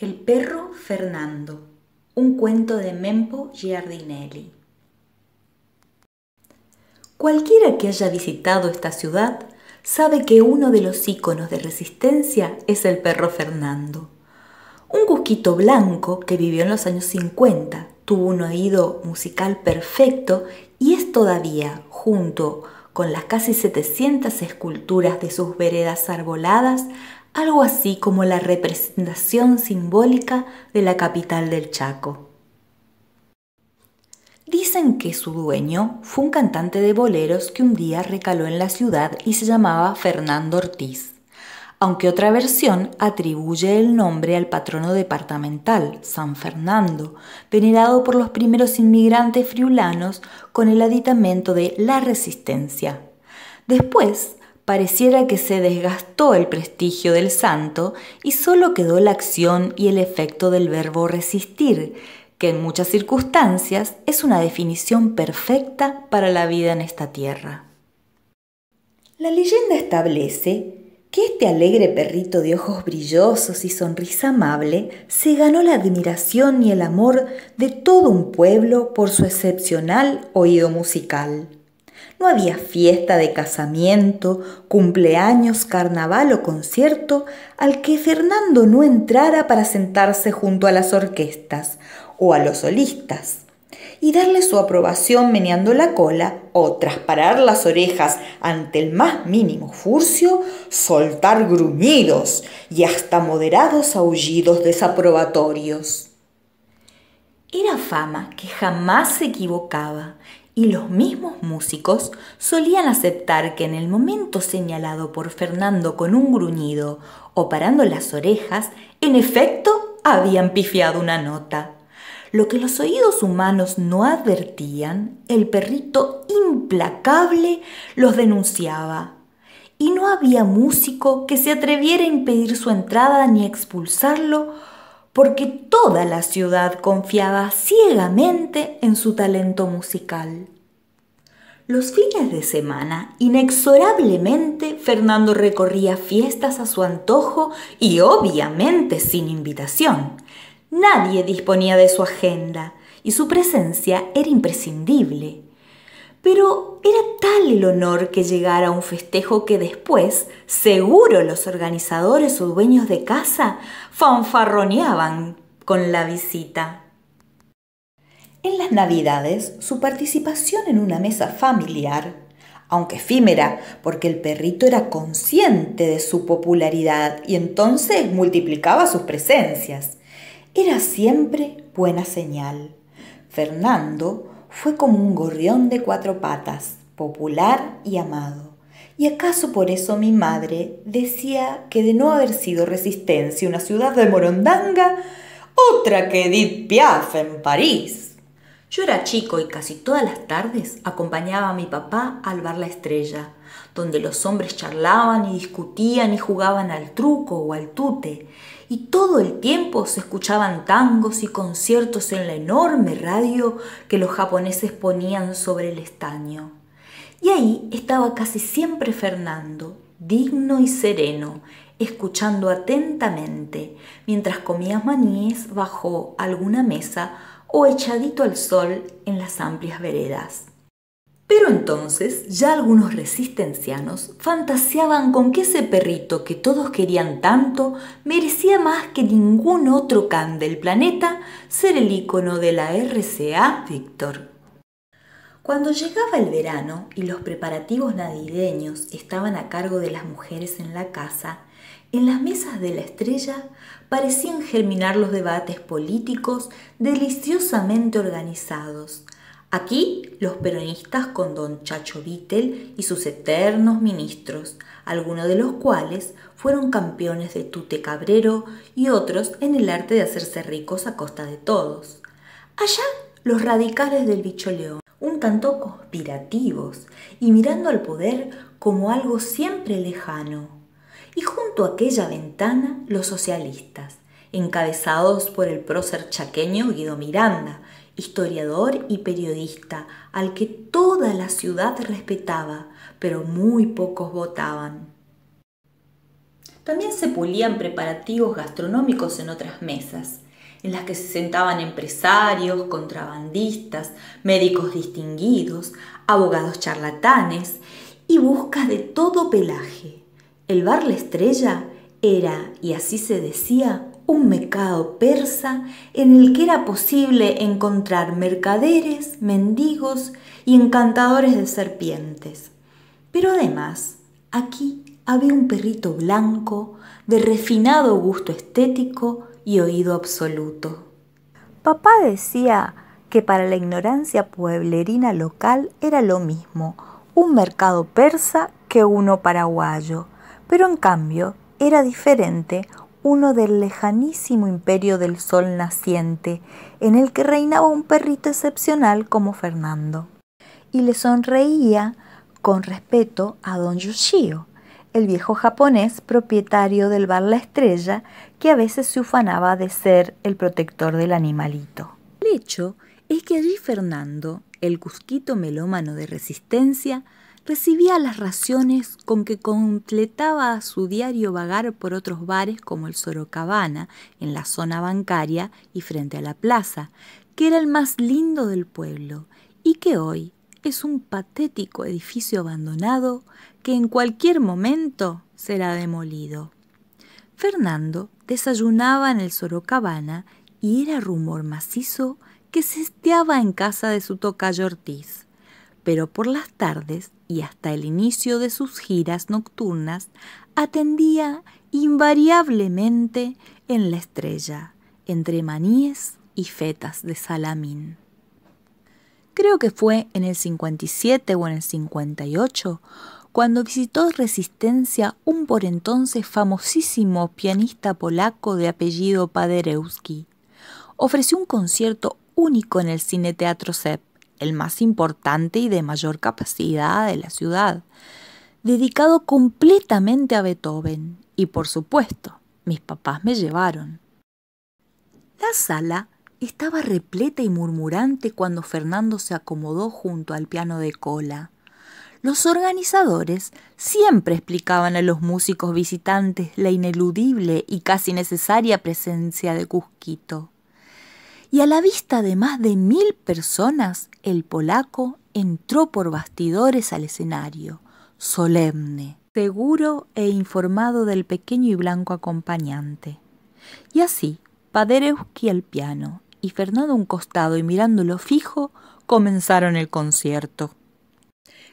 El perro Fernando, un cuento de Mempo Giardinelli. Cualquiera que haya visitado esta ciudad sabe que uno de los íconos de resistencia es el perro Fernando. Un cusquito blanco que vivió en los años 50, tuvo un oído musical perfecto y es todavía, junto con las casi 700 esculturas de sus veredas arboladas, algo así como la representación simbólica de la capital del Chaco. Dicen que su dueño fue un cantante de boleros que un día recaló en la ciudad y se llamaba Fernando Ortiz, aunque otra versión atribuye el nombre al patrono departamental, San Fernando, venerado por los primeros inmigrantes friulanos con el aditamento de la resistencia. Después, pareciera que se desgastó el prestigio del santo y solo quedó la acción y el efecto del verbo resistir, que en muchas circunstancias es una definición perfecta para la vida en esta tierra. La leyenda establece que este alegre perrito de ojos brillosos y sonrisa amable se ganó la admiración y el amor de todo un pueblo por su excepcional oído musical. No había fiesta de casamiento, cumpleaños, carnaval o concierto al que Fernando no entrara para sentarse junto a las orquestas o a los solistas y darle su aprobación meneando la cola o trasparar las orejas ante el más mínimo furcio, soltar gruñidos y hasta moderados aullidos desaprobatorios. Era fama que jamás se equivocaba y los mismos músicos solían aceptar que en el momento señalado por Fernando con un gruñido o parando las orejas, en efecto habían pifiado una nota. Lo que los oídos humanos no advertían, el perrito implacable los denunciaba. Y no había músico que se atreviera a impedir su entrada ni expulsarlo porque toda la ciudad confiaba ciegamente en su talento musical. Los fines de semana, inexorablemente, Fernando recorría fiestas a su antojo y obviamente sin invitación. Nadie disponía de su agenda y su presencia era imprescindible pero era tal el honor que llegara a un festejo que después, seguro los organizadores o dueños de casa fanfarroneaban con la visita. En las Navidades, su participación en una mesa familiar, aunque efímera, porque el perrito era consciente de su popularidad y entonces multiplicaba sus presencias, era siempre buena señal. Fernando fue como un gorrión de cuatro patas, popular y amado. ¿Y acaso por eso mi madre decía que de no haber sido Resistencia una ciudad de Morondanga, otra que dit Piaf en París? Yo era chico y casi todas las tardes acompañaba a mi papá al bar La Estrella, donde los hombres charlaban y discutían y jugaban al truco o al tute, y todo el tiempo se escuchaban tangos y conciertos en la enorme radio que los japoneses ponían sobre el estaño. Y ahí estaba casi siempre Fernando, digno y sereno, escuchando atentamente, mientras comía maníes bajo alguna mesa o echadito al sol en las amplias veredas. Pero entonces ya algunos resistencianos fantaseaban con que ese perrito que todos querían tanto merecía más que ningún otro can del planeta ser el ícono de la RCA Víctor. Cuando llegaba el verano y los preparativos navideños estaban a cargo de las mujeres en la casa, en las mesas de la estrella parecían germinar los debates políticos deliciosamente organizados, Aquí los peronistas con don Chacho Vítel y sus eternos ministros, algunos de los cuales fueron campeones de tute cabrero y otros en el arte de hacerse ricos a costa de todos. Allá los radicales del León, un tanto conspirativos y mirando al poder como algo siempre lejano. Y junto a aquella ventana los socialistas, encabezados por el prócer chaqueño Guido Miranda, historiador y periodista al que toda la ciudad respetaba, pero muy pocos votaban. También se pulían preparativos gastronómicos en otras mesas, en las que se sentaban empresarios, contrabandistas, médicos distinguidos, abogados charlatanes y buscas de todo pelaje. El bar La Estrella era, y así se decía, un mercado persa en el que era posible encontrar mercaderes, mendigos y encantadores de serpientes. Pero además, aquí había un perrito blanco de refinado gusto estético y oído absoluto. Papá decía que para la ignorancia pueblerina local era lo mismo un mercado persa que uno paraguayo, pero en cambio era diferente uno del lejanísimo imperio del sol naciente, en el que reinaba un perrito excepcional como Fernando. Y le sonreía con respeto a don Yoshio, el viejo japonés propietario del bar La Estrella, que a veces se ufanaba de ser el protector del animalito. El hecho es que allí Fernando, el cusquito melómano de resistencia, recibía las raciones con que completaba su diario vagar por otros bares como el Sorocabana, en la zona bancaria y frente a la plaza, que era el más lindo del pueblo y que hoy es un patético edificio abandonado que en cualquier momento será demolido. Fernando desayunaba en el Sorocabana y era rumor macizo que se esteaba en casa de su tocayo Ortiz pero por las tardes y hasta el inicio de sus giras nocturnas atendía invariablemente en la estrella, entre maníes y fetas de salamín. Creo que fue en el 57 o en el 58 cuando visitó Resistencia un por entonces famosísimo pianista polaco de apellido Paderewski. Ofreció un concierto único en el Cine Teatro el más importante y de mayor capacidad de la ciudad, dedicado completamente a Beethoven. Y por supuesto, mis papás me llevaron. La sala estaba repleta y murmurante cuando Fernando se acomodó junto al piano de cola. Los organizadores siempre explicaban a los músicos visitantes la ineludible y casi necesaria presencia de Cusquito y a la vista de más de mil personas, el polaco entró por bastidores al escenario, solemne, seguro e informado del pequeño y blanco acompañante. Y así, Paderewski al piano y Fernando a un costado y mirándolo fijo, comenzaron el concierto.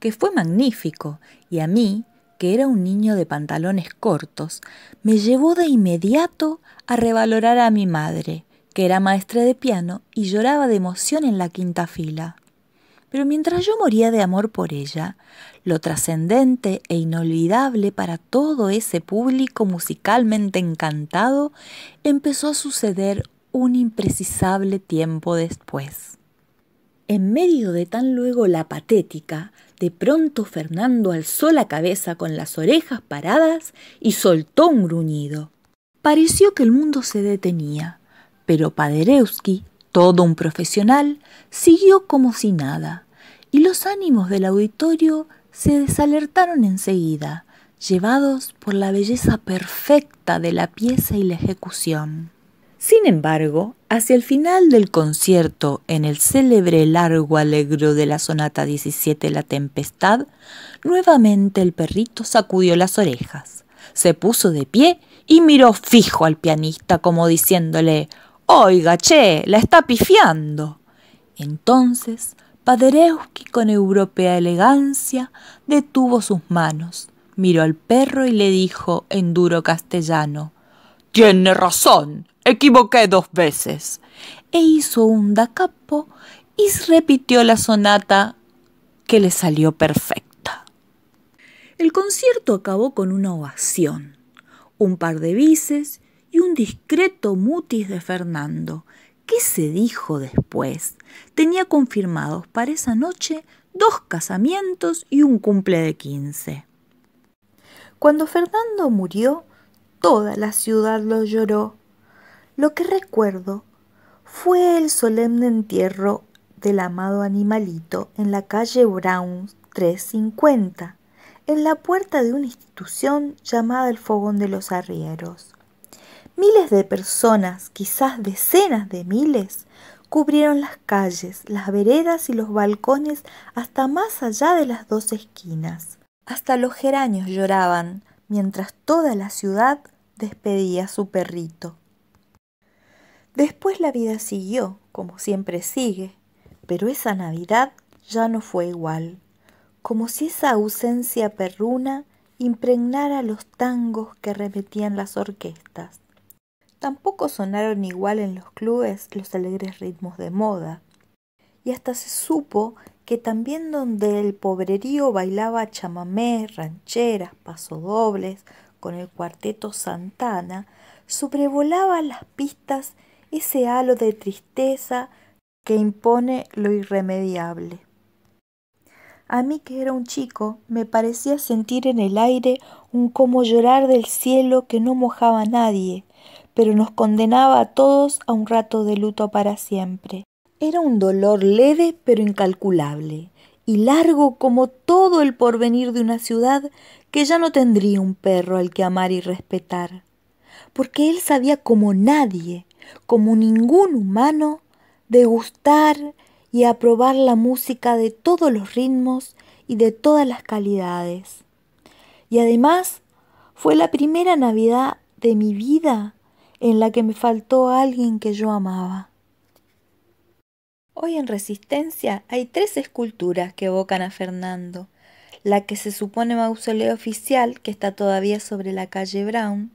Que fue magnífico, y a mí, que era un niño de pantalones cortos, me llevó de inmediato a revalorar a mi madre, que era maestra de piano y lloraba de emoción en la quinta fila. Pero mientras yo moría de amor por ella, lo trascendente e inolvidable para todo ese público musicalmente encantado empezó a suceder un imprecisable tiempo después. En medio de tan luego la patética, de pronto Fernando alzó la cabeza con las orejas paradas y soltó un gruñido. Pareció que el mundo se detenía. Pero Paderewski, todo un profesional, siguió como si nada, y los ánimos del auditorio se desalertaron enseguida, llevados por la belleza perfecta de la pieza y la ejecución. Sin embargo, hacia el final del concierto, en el célebre largo alegro de la sonata 17 La Tempestad, nuevamente el perrito sacudió las orejas, se puso de pie y miró fijo al pianista como diciéndole Oiga, che, la está pifiando. Entonces, Paderewski con europea elegancia detuvo sus manos, miró al perro y le dijo en duro castellano, Tiene razón, equivoqué dos veces. E hizo un da capo y repitió la sonata que le salió perfecta. El concierto acabó con una ovación, un par de bices y un discreto mutis de Fernando. ¿Qué se dijo después? Tenía confirmados para esa noche dos casamientos y un cumple de quince. Cuando Fernando murió, toda la ciudad lo lloró. Lo que recuerdo fue el solemne entierro del amado animalito en la calle Brown 350, en la puerta de una institución llamada el Fogón de los Arrieros. Miles de personas, quizás decenas de miles, cubrieron las calles, las veredas y los balcones hasta más allá de las dos esquinas. Hasta los geranios lloraban, mientras toda la ciudad despedía a su perrito. Después la vida siguió, como siempre sigue, pero esa Navidad ya no fue igual, como si esa ausencia perruna impregnara los tangos que repetían las orquestas. Tampoco sonaron igual en los clubes los alegres ritmos de moda. Y hasta se supo que también donde el pobrerío bailaba chamamé, rancheras, pasodobles, con el cuarteto Santana, sobrevolaba las pistas ese halo de tristeza que impone lo irremediable. A mí que era un chico, me parecía sentir en el aire un como llorar del cielo que no mojaba a nadie, pero nos condenaba a todos a un rato de luto para siempre. Era un dolor leve pero incalculable, y largo como todo el porvenir de una ciudad que ya no tendría un perro al que amar y respetar, porque él sabía como nadie, como ningún humano, degustar y aprobar la música de todos los ritmos y de todas las calidades. Y además fue la primera Navidad de mi vida en la que me faltó alguien que yo amaba. Hoy en Resistencia hay tres esculturas que evocan a Fernando, la que se supone mausoleo oficial, que está todavía sobre la calle Brown,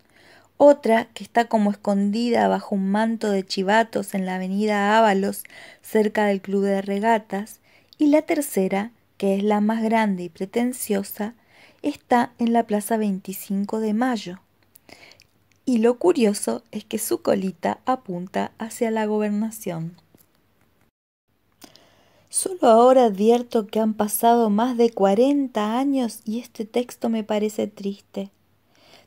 otra que está como escondida bajo un manto de chivatos en la avenida Ábalos, cerca del club de regatas, y la tercera, que es la más grande y pretenciosa, está en la Plaza 25 de Mayo. Y lo curioso es que su colita apunta hacia la gobernación. Solo ahora advierto que han pasado más de 40 años y este texto me parece triste.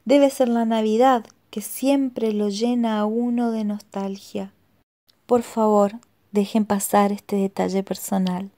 Debe ser la Navidad que siempre lo llena a uno de nostalgia. Por favor, dejen pasar este detalle personal.